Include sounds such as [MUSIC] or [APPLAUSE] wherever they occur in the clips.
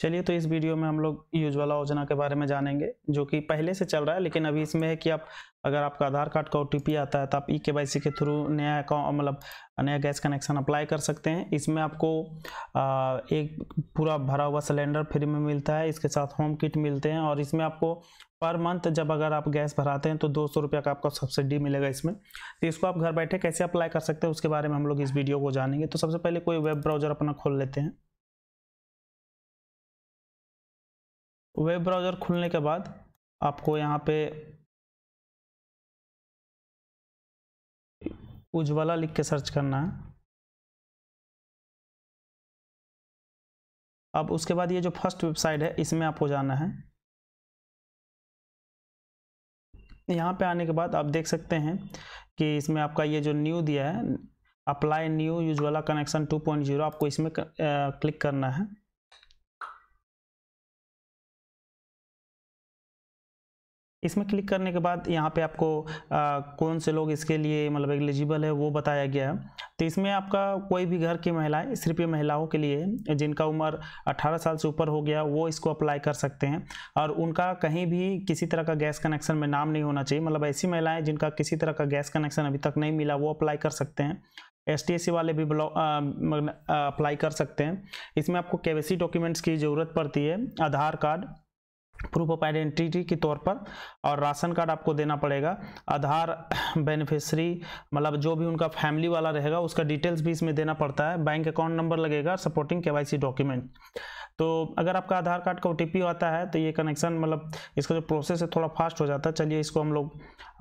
चलिए तो इस वीडियो में हम लोग उज्ज्वला योजना के बारे में जानेंगे जो कि पहले से चल रहा है लेकिन अभी इसमें है कि आप अगर आपका आधार कार्ड का ओ आता है तो आप ई e के के थ्रू नया अकाउंट मतलब नया गैस कनेक्शन अप्लाई कर सकते हैं इसमें आपको आ, एक पूरा भरा हुआ सिलेंडर फ्री में मिलता है इसके साथ होम किट मिलते हैं और इसमें आपको पर मंथ जब अगर आप गैस भराते हैं तो दो सौ रुपये का आपको सब्सिडी मिलेगा इसमें तो इसको आप घर बैठे कैसे अप्लाई कर सकते हैं उसके बारे में हम लोग इस वीडियो को जानेंगे तो सबसे पहले कोई वेब ब्राउज़र अपना खोल लेते हैं वेब ब्राउज़र खुलने के बाद आपको यहाँ पे उज्ज्वला लिख के सर्च करना है अब उसके बाद ये जो फर्स्ट वेबसाइट है इसमें आपको जाना है यहाँ पे आने के बाद आप देख सकते हैं कि इसमें आपका ये जो न्यू दिया है अप्लाई न्यू यूजवाला कनेक्शन 2.0 आपको इसमें क्लिक करना है इसमें क्लिक करने के बाद यहाँ पे आपको आ, कौन से लोग इसके लिए मतलब एलिजिबल है वो बताया गया है तो इसमें आपका कोई भी घर की महिलाएं सिर्फ ये महिलाओं के लिए जिनका उम्र 18 साल से ऊपर हो गया वो इसको अप्लाई कर सकते हैं और उनका कहीं भी किसी तरह का गैस कनेक्शन में नाम नहीं होना चाहिए मतलब ऐसी महिलाएं जिनका किसी तरह का गैस कनेक्शन अभी तक नहीं मिला वो अप्लाई कर सकते हैं एस वाले भी अप्लाई मतलब, कर सकते हैं इसमें आपको सी डॉक्यूमेंट्स की ज़रूरत पड़ती है Aadhaar card proof of identity के तौर पर और राशन कार्ड आपको देना पड़ेगा आधार बेनिफिशरी [CLEARS THROAT] मतलब जो भी उनका फैमिली वाला रहेगा उसका डिटेल्स भी इसमें देना पड़ता है बैंक अकाउंट नंबर लगेगा सपोर्टिंग केवाईसी डॉक्यूमेंट तो अगर आपका आधार कार्ड का ओ आता है तो ये कनेक्शन मतलब इसका जो प्रोसेस है थोड़ा फास्ट हो जाता है चलिए इसको हम लोग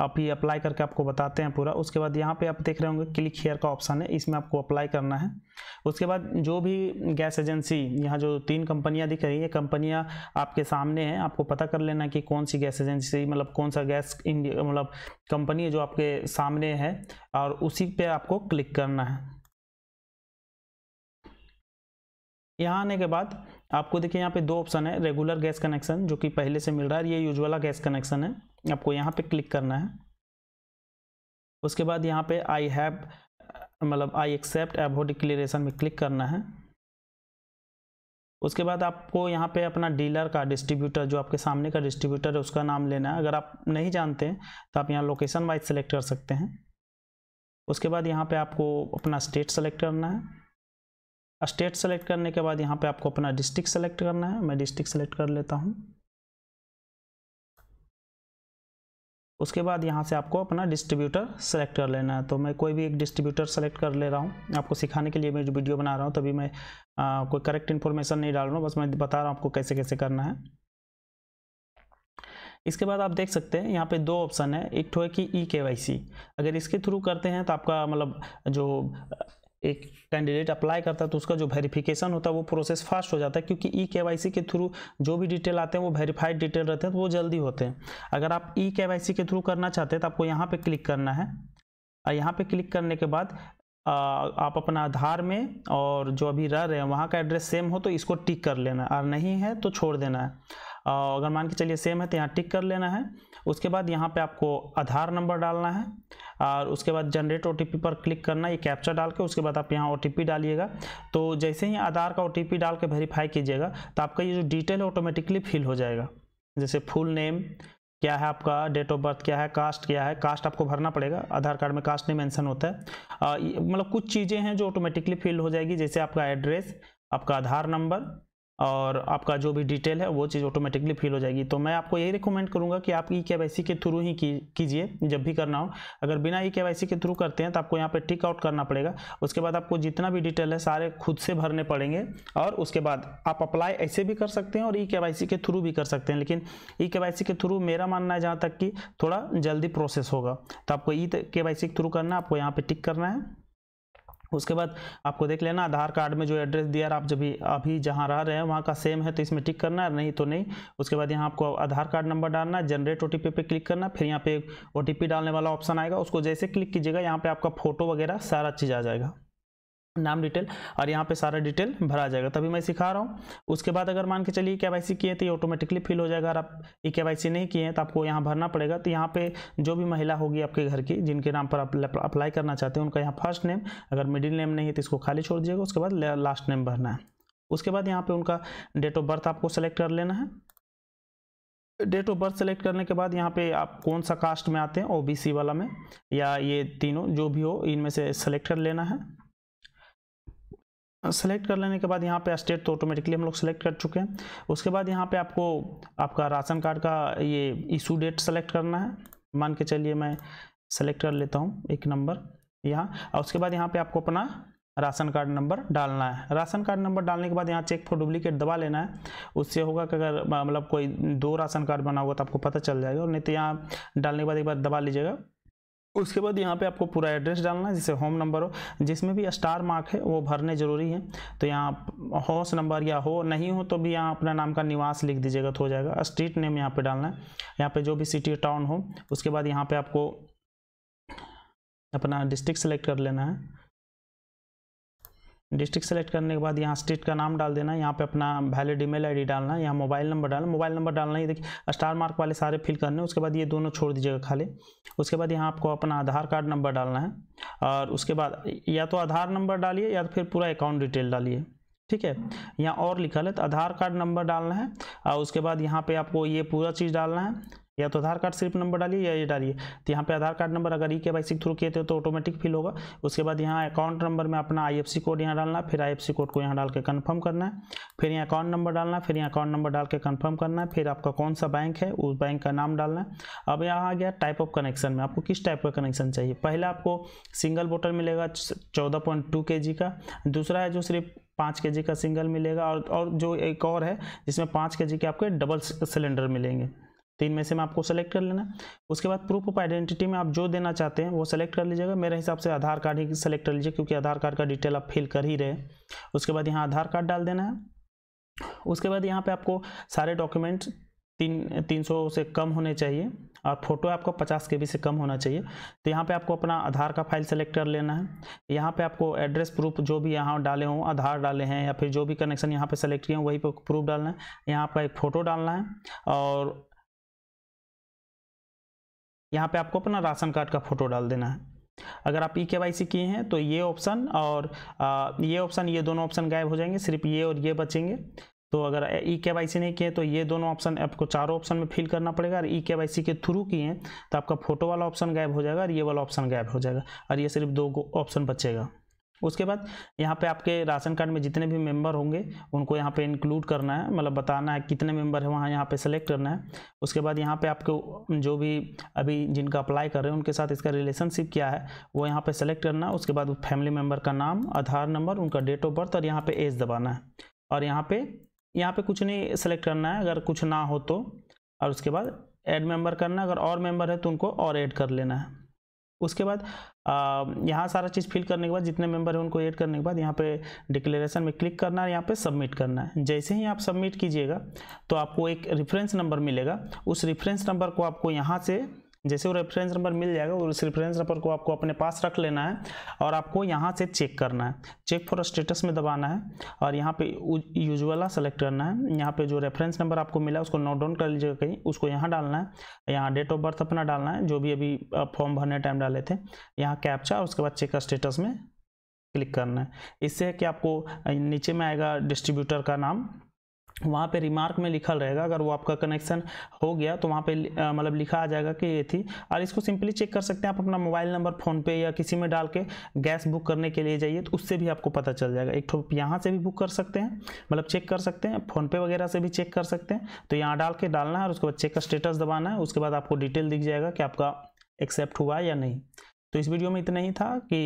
आप ही अप्लाई करके आपको बताते हैं पूरा उसके बाद यहाँ पे आप देख रहे होंगे क्लिक हेयर का ऑप्शन है इसमें आपको अप्लाई करना है उसके बाद जो भी गैस एजेंसी यहाँ जो तीन कंपनियाँ दिख रही है कंपनियाँ आपके सामने हैं आपको पता कर लेना कि कौन सी गैस एजेंसी मतलब कौन सा गैस इंडिया मतलब कंपनी जो आपके सामने है और उसी पर आपको क्लिक करना है यहाँ आने के बाद आपको देखिए यहाँ पे दो ऑप्शन है रेगुलर गैस कनेक्शन जो कि पहले से मिल रहा है ये यूजवाला गैस कनेक्शन है आपको यहाँ पे क्लिक करना है उसके बाद यहाँ पे आई हैव मतलब आई एक्सेप्ट एबो डिक्लेरेशन में क्लिक करना है उसके बाद आपको यहाँ पे अपना डीलर का डिस्ट्रीब्यूटर जो आपके सामने का डिस्ट्रीब्यूटर है उसका नाम लेना है अगर आप नहीं जानते तो आप यहाँ लोकेशन वाइज सेलेक्ट कर सकते हैं उसके बाद यहाँ पे आपको अपना स्टेट सेलेक्ट करना है स्टेट सेलेक्ट करने के बाद यहाँ पे आपको अपना डिस्ट्रिक्ट सेलेक्ट करना है मैं डिस्ट्रिक्ट सेलेक्ट कर लेता हूँ उसके बाद यहाँ से आपको अपना डिस्ट्रीब्यूटर सेलेक्ट कर लेना है तो मैं कोई भी एक डिस्ट्रीब्यूटर सेलेक्ट कर ले रहा हूँ आपको सिखाने के लिए मैं जो वीडियो बना रहा हूँ तभी मैं आ, कोई करेक्ट इन्फॉर्मेशन नहीं डाल रहा हूँ बस मैं बता रहा हूँ आपको कैसे कैसे करना है इसके बाद आप देख सकते हैं यहाँ पे दो ऑप्शन है एक तो है कि ई के वाई सी अगर इसके थ्रू करते हैं तो आपका मतलब जो एक कैंडिडेट अप्लाई करता है तो उसका जो वेरिफिकेशन होता है वो प्रोसेस फास्ट हो जाता है क्योंकि ई e के के थ्रू जो भी डिटेल आते हैं वो वेरीफाइड डिटेल रहते हैं तो वो जल्दी होते हैं अगर आप ई e के के थ्रू करना चाहते हैं तो आपको यहाँ पे क्लिक करना है यहाँ पे क्लिक करने के बाद आप अपना आधार में और जो अभी रह रहे हैं वहाँ का एड्रेस सेम हो तो इसको टिक कर लेना और नहीं है तो छोड़ देना है अगर मान के चलिए सेम है तो यहाँ टिक कर लेना है उसके बाद यहाँ पे आपको आधार नंबर डालना है और उसके बाद जनरेट ओ पर क्लिक करना ये कैप्चर डाल के उसके बाद आप यहाँ ओ डालिएगा तो जैसे ही आधार का ओ डाल के वेरीफाई कीजिएगा तो आपका ये जो डिटेल है ऑटोमेटिकली फिल हो जाएगा जैसे फुल नेम क्या है आपका डेट ऑफ बर्थ क्या है कास्ट क्या है कास्ट आपको भरना पड़ेगा आधार कार्ड में कास्ट नहीं मेंशन होता है मतलब कुछ चीज़ें हैं जो ऑटोमेटिकली फिल हो जाएगी जैसे आपका एड्रेस आपका आधार नंबर और आपका जो भी डिटेल है वो चीज़ ऑटोमेटिकली फिल हो जाएगी तो मैं आपको यही रिकमेंड करूंगा कि आप ई e के के थ्रू ही कीजिए जब भी करना हो अगर बिना ई e के के थ्रू करते हैं तो आपको यहाँ पे टिक आउट करना पड़ेगा उसके बाद आपको जितना भी डिटेल है सारे खुद से भरने पड़ेंगे और उसके बाद आप अप्लाई ऐसे भी कर सकते हैं और ई e के के थ्रू भी कर सकते हैं लेकिन ई के के थ्रू मेरा मानना है जहाँ तक कि थोड़ा जल्दी प्रोसेस होगा तो आपको ई के के थ्रू करना है आपको यहाँ पर टिक करना है उसके बाद आपको देख लेना आधार कार्ड में जो एड्रेस दिया आप जब अभी जहाँ रह रहे हैं वहाँ का सेम है तो इसमें टिक करना है नहीं तो नहीं उसके बाद यहाँ आपको आधार कार्ड नंबर डालना है जनरेट ओ टी पे क्लिक करना फिर यहाँ पे ओ डालने वाला ऑप्शन आएगा उसको जैसे क्लिक कीजिएगा यहाँ पर आपका फोटो वगैरह सारा चीज़ आ जाएगा नाम डिटेल और यहाँ पे सारा डिटेल भरा जाएगा तभी मैं सिखा रहा हूँ उसके बाद अगर मान के चलिए के वाई सी किए तो ये ऑटोमेटिकली फिल हो जाएगा अगर आप ई के वाई सी नहीं किए हैं तो आपको यहाँ भरना पड़ेगा तो यहाँ पे जो भी महिला होगी आपके घर की जिनके नाम पर आप अप्लाई करना चाहते हैं उनका यहाँ फर्स्ट नेम अगर मिडिल नेम नहीं है तो इसको खाली छोड़ दीजिएगा उसके बाद लास्ट नेम भरना है उसके बाद यहाँ पर उनका डेट ऑफ बर्थ आपको सेलेक्ट कर लेना है डेट ऑफ बर्थ सेलेक्ट करने के बाद यहाँ पे आप कौन सा कास्ट में आते हैं ओबीसी वाला में या ये तीनों जो भी हो इनमें से सेलेक्ट कर लेना है सेलेक्ट कर लेने के बाद यहाँ पे स्टेट तो ऑटोमेटिकली हम लोग सेलेक्ट कर चुके हैं उसके बाद यहाँ पे आपको आपका राशन कार्ड का ये इशू डेट सेलेक्ट करना है मान के चलिए मैं सेलेक्ट कर लेता हूँ एक नंबर यहाँ और उसके बाद यहाँ पे आपको अपना राशन कार्ड नंबर डालना है राशन कार्ड नंबर डालने के बाद यहाँ चेक फॉर डुप्लीकेट दबा लेना है उससे होगा कि अगर मतलब कोई दो राशन कार्ड बना हुआ तो आपको पता चल जाएगा और नहीं तो यहाँ डालने के बाद एक बार दबा लीजिएगा उसके बाद यहाँ पे आपको पूरा एड्रेस डालना है जैसे होम नंबर हो जिसमें भी स्टार मार्क है वो भरने ज़रूरी है तो यहाँ हाउस नंबर या हो नहीं हो तो भी यहाँ अपना नाम का निवास लिख दीजिएगा तो हो जाएगा स्ट्रीट नेम यहाँ पर डालना है यहाँ पर जो भी सिटी टाउन हो उसके बाद यहाँ पर आपको अपना डिस्ट्रिक्ट सेलेक्ट कर लेना है डिस्ट्रिक्ट सेलेक्ट करने के बाद यहाँ स्टेट का नाम डाल देना यहाँ पे अपना वैलिड ईमेल आईडी डालना यहाँ मोबाइल नंबर डालना मोबाइल नंबर डालना ये देखिए स्टार मार्क वाले सारे फिल करने उसके बाद ये दोनों छोड़ दीजिएगा खाली उसके बाद यहाँ आपको अपना आधार कार्ड नंबर डालना है और उसके बाद या तो आधार नंबर डालिए या तो फिर पूरा अकाउंट डिटेल डालिए ठीक है यहाँ और लिखा है तो आधार कार्ड नंबर डालना है और उसके बाद यहाँ पे आपको ये पूरा चीज़ डालना है या तो आधार कार्ड सिर्फ नंबर डालिए या ये डालिए तो यहाँ पे आधार कार्ड नंबर अगर ई के वाई सी थ्रू किए थे तो ऑटोमेटिक फिल होगा उसके बाद यहाँ अकाउंट नंबर में अपना आईएफसी कोड यहाँ डालना फिर आईएफसी कोड को यहाँ डाल के कन्फर्म करना है फिर यहाँ अकाउंट नंबर डालना फिर यहाँ अकाउंट नंबर डाल के कन्फर्म करना है फिर आपका कौन सा बैंक है उस बैंक का नाम डालना है अब यहाँ आ गया टाइप ऑफ कनेक्शन में आपको किस टाइप का कनेक्शन चाहिए पहले आपको सिंगल बोटल मिलेगा चौदह पॉइंट टू के जी का दूसरा है जो सिर्फ पाँच के जी का सिंगल मिलेगा और और जो एक और है जिसमें पाँच के जी के आपके डबल सिलेंडर मिलेंगे तीन में से मैं आपको सेलेक्ट कर लेना उसके बाद प्रूफ ऑफ आइडेंटिटी में आप जो देना चाहते हैं वो सेलेक्ट कर लीजिएगा मेरे हिसाब से आधार कार्ड ही सेलेक्ट कर लीजिए क्योंकि आधार कार्ड का डिटेल आप फिल कर ही रहे उसके बाद यहाँ आधार कार्ड डाल देना है उसके बाद यहाँ पर आपको सारे डॉक्यूमेंट तीन तीन सौ से कम होने चाहिए और फोटो आपका पचास के बी से कम होना चाहिए तो यहाँ पे आपको अपना आधार का फाइल सेलेक्ट कर लेना है यहाँ पे आपको एड्रेस प्रूफ जो भी यहाँ डाले हों आधार डाले हैं या फिर जो भी कनेक्शन यहाँ पे सेलेक्ट किए हैं वही पे प्रूफ डालना है यहाँ आपका एक फ़ोटो डालना है और यहाँ पे आपको अपना राशन कार्ड का फोटो डाल देना है अगर आप ई के वाई सी किए हैं तो ये ऑप्शन और आ, ये ऑप्शन ये दोनों ऑप्शन गायब हो जाएंगे सिर्फ ये और ये बचेंगे तो अगर ई के वाई सी नहीं किए तो ये दोनों ऑप्शन आपको चारों ऑप्शन में फिल करना पड़ेगा और ई के वाई सी के थ्रू किए हैं तो आपका फोटो वाला ऑप्शन गायब हो जाएगा और ये वाला ऑप्शन गायब हो जाएगा और ये सिर्फ दो ऑप्शन बचेगा उसके बाद यहाँ पे आपके राशन कार्ड में जितने भी मेंबर होंगे उनको यहाँ पे इंक्लूड करना है मतलब बताना है कितने मेंबर है वहाँ यहाँ पे सेलेक्ट करना है उसके बाद यहाँ पे आपके जो भी अभी जिनका अप्लाई कर रहे हैं उनके साथ इसका रिलेशनशिप क्या है वो यहाँ पे सेलेक्ट करना है उसके बाद फैमिली मेम्बर का नाम आधार नंबर उनका डेट ऑफ बर्थ और यहाँ पर एज दबाना है और यहाँ पर यहाँ पर कुछ नहीं सेलेक्ट करना है अगर कुछ ना हो तो और उसके बाद एड मेम्बर करना है अगर और मेम्बर है तो उनको और एड कर लेना है उसके बाद यहाँ सारा चीज़ फिल करने के बाद जितने मेंबर हैं उनको ऐड करने के बाद यहाँ पे डिक्लेरेशन में क्लिक करना है यहाँ पे सबमिट करना है जैसे ही आप सबमिट कीजिएगा तो आपको एक रेफरेंस नंबर मिलेगा उस रेफरेंस नंबर को आपको यहाँ से जैसे वो रेफरेंस नंबर मिल जाएगा उस रेफरेंस नंबर को आपको अपने पास रख लेना है और आपको यहाँ से चेक करना है चेक फॉर स्टेटस में दबाना है और यहाँ पे यूजुअला सेलेक्ट करना है यहाँ पे जो रेफरेंस नंबर आपको मिला उसको नोट डाउन कर लीजिएगा कहीं उसको यहाँ डालना है यहाँ डेट ऑफ बर्थ अपना डालना है जो भी अभी फॉर्म भरने टाइम डाले थे यहाँ कैप्चा और उसके बाद चेक स्टेटस में क्लिक करना है इससे है कि आपको नीचे में आएगा डिस्ट्रीब्यूटर का नाम वहाँ पे रिमार्क में लिखा रहेगा अगर वो आपका कनेक्शन हो गया तो वहाँ पे मतलब लिखा आ जाएगा कि ये थी और इसको सिंपली चेक कर सकते हैं आप अपना मोबाइल नंबर फ़ोन पे या किसी में डाल के गैस बुक करने के लिए जाइए तो उससे भी आपको पता चल जाएगा एक ठोप यहाँ से भी बुक कर सकते हैं मतलब चेक कर सकते हैं फ़ोनपे वगैरह से भी चेक कर सकते हैं तो यहाँ डाल के डालना है और उसके बाद चेक का स्टेटस दबाना है उसके बाद आपको डिटेल दिख जाएगा कि आपका एक्सेप्ट हुआ या नहीं तो इस वीडियो में इतना ही था कि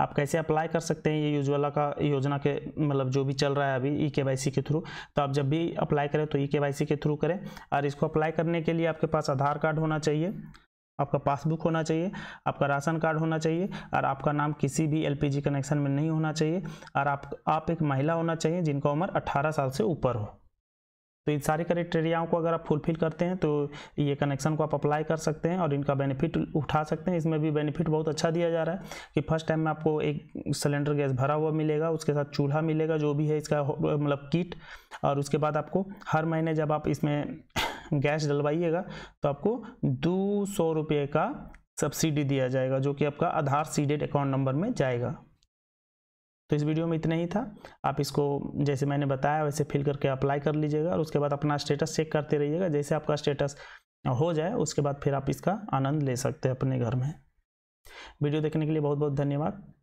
आप कैसे अप्लाई कर सकते हैं ये उज्ज्वला का योजना के मतलब जो भी चल रहा है अभी ई e के के थ्रू तो आप जब भी अप्लाई करें तो ई e के के थ्रू करें और इसको अप्लाई करने के लिए आपके पास आधार कार्ड होना चाहिए आपका पासबुक होना चाहिए आपका राशन कार्ड होना चाहिए और आपका नाम किसी भी एलपीजी कनेक्शन में नहीं होना चाहिए और आप आप एक महिला होना चाहिए जिनका उम्र 18 साल से ऊपर हो तो इन सारे क्राइटेरियाओं को अगर आप फुलफिल करते हैं तो ये कनेक्शन को आप अप्लाई कर सकते हैं और इनका बेनिफिट उठा सकते हैं इसमें भी बेनिफिट बहुत अच्छा दिया जा रहा है कि फर्स्ट टाइम में आपको एक सिलेंडर गैस भरा हुआ मिलेगा उसके साथ चूल्हा मिलेगा जो भी है इसका मतलब किट और उसके बाद आपको हर महीने जब आप इसमें [COUGHS] गैस डलवाइएगा तो आपको दो सौ रुपये का सब्सिडी दिया जाएगा जो कि आपका आधार सीडेड अकाउंट नंबर में जाएगा तो इस वीडियो में इतना ही था आप इसको जैसे मैंने बताया वैसे फिल करके अप्लाई कर लीजिएगा और उसके बाद अपना स्टेटस चेक करते रहिएगा जैसे आपका स्टेटस हो जाए उसके बाद फिर आप इसका आनंद ले सकते हैं अपने घर में वीडियो देखने के लिए बहुत बहुत धन्यवाद